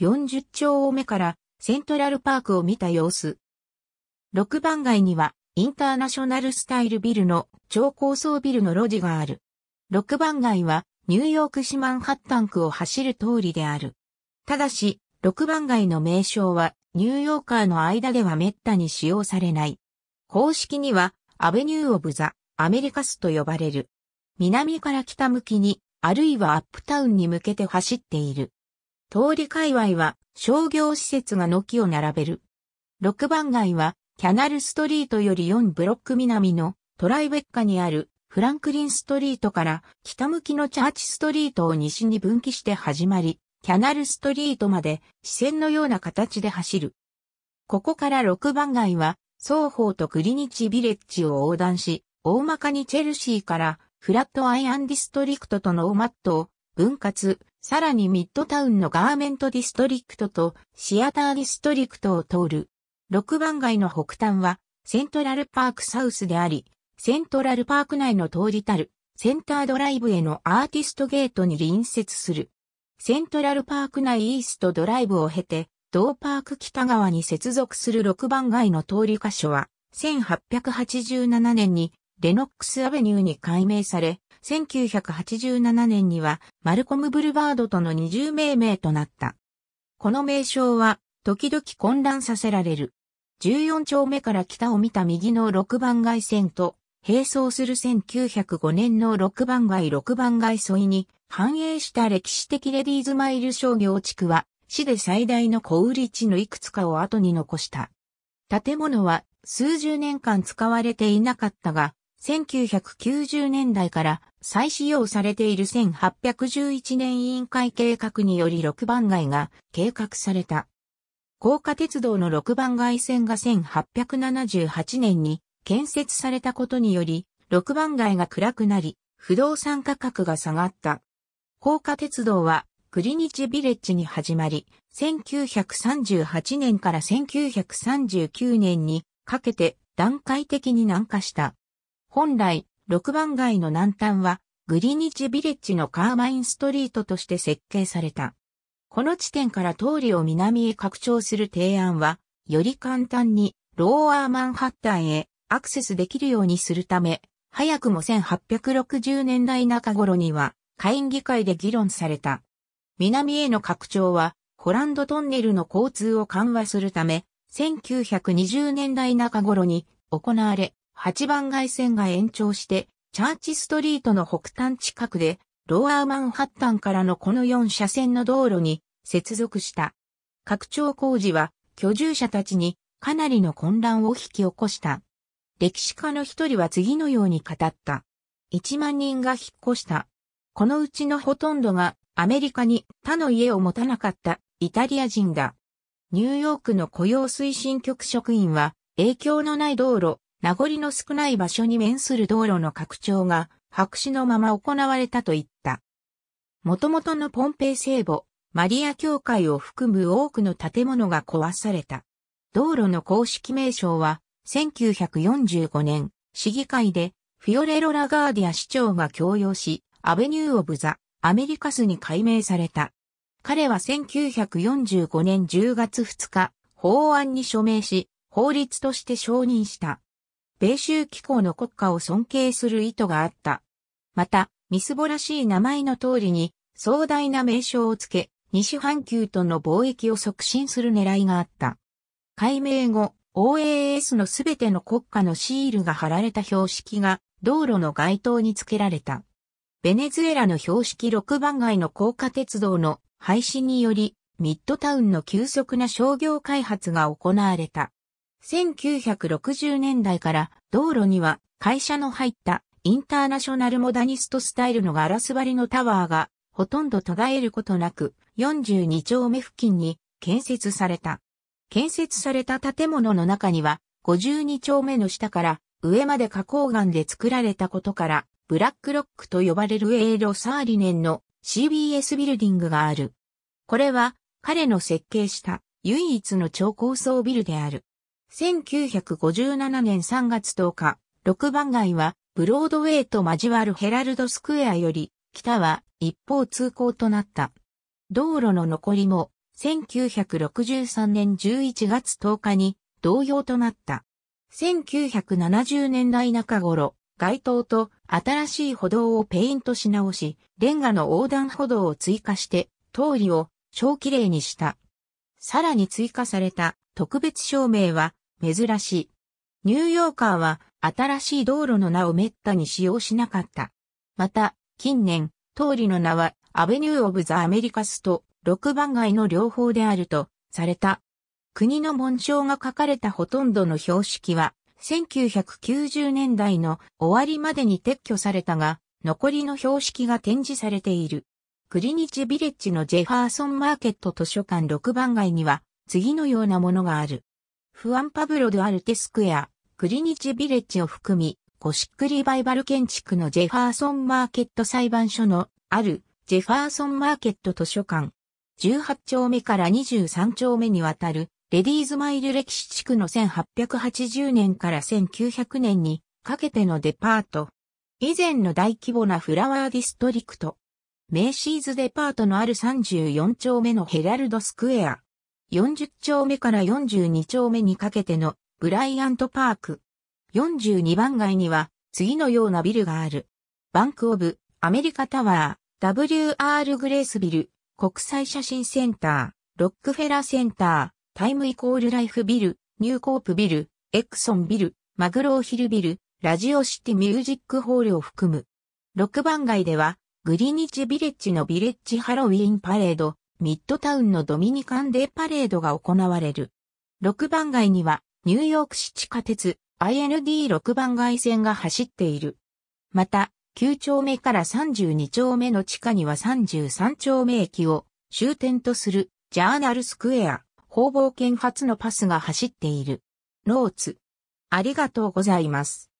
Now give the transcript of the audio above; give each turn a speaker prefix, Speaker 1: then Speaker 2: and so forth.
Speaker 1: 40丁目からセントラルパークを見た様子。6番街にはインターナショナルスタイルビルの超高層ビルの路地がある。6番街はニューヨーク市マンハッタン区を走る通りである。ただし、6番街の名称はニューヨーカーの間では滅多に使用されない。公式にはアベニュー・オブ・ザ・アメリカスと呼ばれる。南から北向きに、あるいはアップタウンに向けて走っている。通り界隈は商業施設が軒を並べる。6番街はキャナルストリートより4ブロック南のトライベッカにあるフランクリンストリートから北向きのチャーチストリートを西に分岐して始まり、キャナルストリートまで視線のような形で走る。ここから6番街は双方とグリニッチビレッジを横断し、大まかにチェルシーからフラットアイアンディストリクトとのーマットを分割、さらにミッドタウンのガーメントディストリクトとシアターディストリクトを通る。6番街の北端はセントラルパークサウスであり、セントラルパーク内の通りたるセンタードライブへのアーティストゲートに隣接する。セントラルパーク内イーストドライブを経て、同パーク北側に接続する6番街の通り箇所は、1887年にレノックスアベニューに改名され、1987年にはマルコム・ブルバードとの二重命名となった。この名称は時々混乱させられる。14丁目から北を見た右の6番街線と並走する1905年の6番街6番街沿いに繁栄した歴史的レディーズマイル商業地区は市で最大の小売地のいくつかを後に残した。建物は数十年間使われていなかったが、1990年代から再使用されている1811年委員会計画により6番街が計画された。高架鉄道の6番街線が1878年に建設されたことにより、6番街が暗くなり、不動産価格が下がった。高架鉄道はクリニチビレッジに始まり、1938年から1939年にかけて段階的に南下した。本来、6番街の南端は、グリニッジビレッジのカーマインストリートとして設計された。この地点から通りを南へ拡張する提案は、より簡単にローアーマンハッタンへアクセスできるようにするため、早くも1860年代中頃には、会議会で議論された。南への拡張は、ホランドトンネルの交通を緩和するため、1920年代中頃に行われ、8番街線が延長して、チャーチストリートの北端近くで、ローアーマンハッタンからのこの4車線の道路に接続した。拡張工事は居住者たちにかなりの混乱を引き起こした。歴史家の一人は次のように語った。1万人が引っ越した。このうちのほとんどがアメリカに他の家を持たなかったイタリア人だ。ニューヨークの雇用推進局職員は影響のない道路、名残の少ない場所に面する道路の拡張が白紙のまま行われたといった。元々のポンペイ聖母、マリア教会を含む多くの建物が壊された。道路の公式名称は、1945年、市議会で、フィオレロ・ラガーディア市長が強要し、アベニュー・オブ・ザ・アメリカスに改名された。彼は1945年10月2日、法案に署名し、法律として承認した。米州機構の国家を尊敬する意図があった。また、みすぼらしい名前の通りに、壮大な名称をつけ、西半球との貿易を促進する狙いがあった。改名後、OAS のすべての国家のシールが貼られた標識が道路の街灯に付けられた。ベネズエラの標識6番街の高架鉄道の廃止により、ミッドタウンの急速な商業開発が行われた。1960年代から道路には会社の入ったインターナショナルモダニストスタイルのガラス張りのタワーがほとんど途絶えることなく42丁目付近に建設された。建設された建物の中には52丁目の下から上まで花崗岩で作られたことからブラックロックと呼ばれるエーロ・サーリネンの CBS ビルディングがある。これは彼の設計した唯一の超高層ビルである。1957年3月10日、6番街はブロードウェイと交わるヘラルドスクエアより、北は一方通行となった。道路の残りも、1963年11月10日に同様となった。1970年代中頃、街灯と新しい歩道をペイントし直し、レンガの横断歩道を追加して、通りを小綺麗にした。さらに追加された特別照明は珍しい。ニューヨーカーは新しい道路の名を滅多に使用しなかった。また、近年、通りの名はアベニュー・オブ・ザ・アメリカスと6番街の両方であるとされた。国の紋章が書かれたほとんどの標識は、1990年代の終わりまでに撤去されたが、残りの標識が展示されている。クリニッチビレッジのジェファーソンマーケット図書館6番街には、次のようなものがある。フアンパブロ・ドアルテスクエア、クリニチ・ビレッジを含み、ゴシックリバイバル建築のジェファーソンマーケット裁判所のあるジェファーソンマーケット図書館。18丁目から23丁目にわたるレディーズマイル歴史地区の1880年から1900年にかけてのデパート。以前の大規模なフラワーディストリクト。メイシーズデパートのある34丁目のヘラルドスクエア。40丁目から42丁目にかけてのブライアントパーク。42番街には次のようなビルがある。バンクオブ、アメリカタワー、WR グレースビル、国際写真センター、ロックフェラーセンター、タイムイコールライフビル、ニューコープビル、エクソンビル、マグローヒルビル、ラジオシティミュージックホールを含む。6番街では、グリニッジビレッジのビレッジハロウィンパレード、ミッドタウンのドミニカンデーパレードが行われる。6番街には、ニューヨーク市地下鉄 IND6 番街線が走っている。また、9丁目から32丁目の地下には33丁目駅を終点とするジャーナルスクエア、方々圏発のパスが走っている。ローツ。ありがとうございます。